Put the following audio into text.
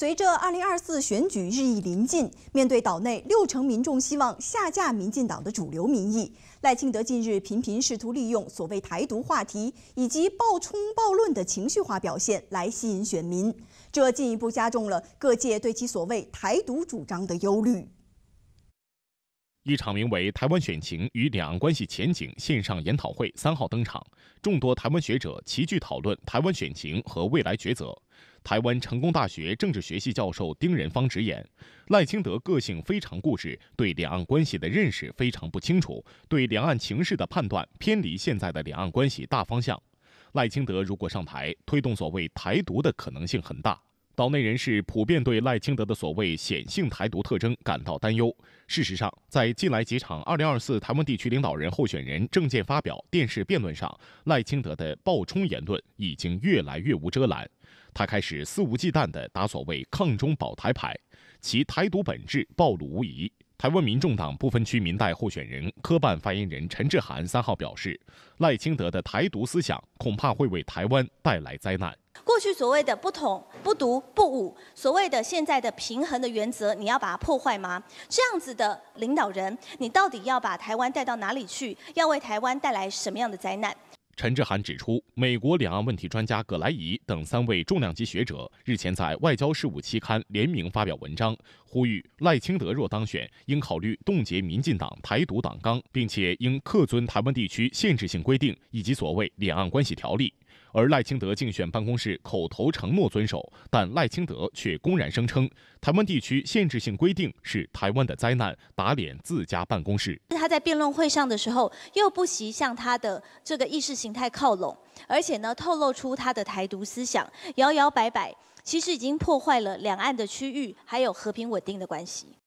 随着二零二四选举日益临近，面对岛内六成民众希望下架民进党的主流民意，赖清德近日频频试图利用所谓“台独”话题以及暴冲暴论的情绪化表现来吸引选民，这进一步加重了各界对其所谓“台独”主张的忧虑。一场名为“台湾选情与两岸关系前景”线上研讨会三号登场，众多台湾学者齐聚讨论台湾选情和未来抉择。台湾成功大学政治学系教授丁仁芳直言：“赖清德个性非常固执，对两岸关系的认识非常不清楚，对两岸情势的判断偏离现在的两岸关系大方向。赖清德如果上台，推动所谓台独的可能性很大。”岛内人士普遍对赖清德的所谓显性台独特征感到担忧。事实上，在近来几场二零二四台湾地区领导人候选人政见发表电视辩论上，赖清德的暴冲言论已经越来越无遮拦，他开始肆无忌惮地打所谓“抗中保台”牌，其台独本质暴露无遗。台湾民众党不分区民代候选人科办发言人陈志涵三号表示，赖清德的台独思想恐怕会为台湾带来灾难。过去所谓的不同。不独不武，所谓的现在的平衡的原则，你要把它破坏吗？这样子的领导人，你到底要把台湾带到哪里去？要为台湾带来什么样的灾难？陈志涵指出，美国两岸问题专家葛莱仪等三位重量级学者日前在《外交事务》期刊联名发表文章，呼吁赖清德若当选，应考虑冻结民进党“台独”党纲，并且应恪遵台湾地区限制性规定以及所谓“两岸关系条例”。而赖清德竞选办公室口头承诺遵守，但赖清德却公然声称，台湾地区限制性规定是台湾的灾难，打脸自家办公室。他在辩论会上的时候，又不惜向他的这个意识形太靠拢，而且呢，透露出他的台独思想，摇摇摆摆，其实已经破坏了两岸的区域还有和平稳定的关系。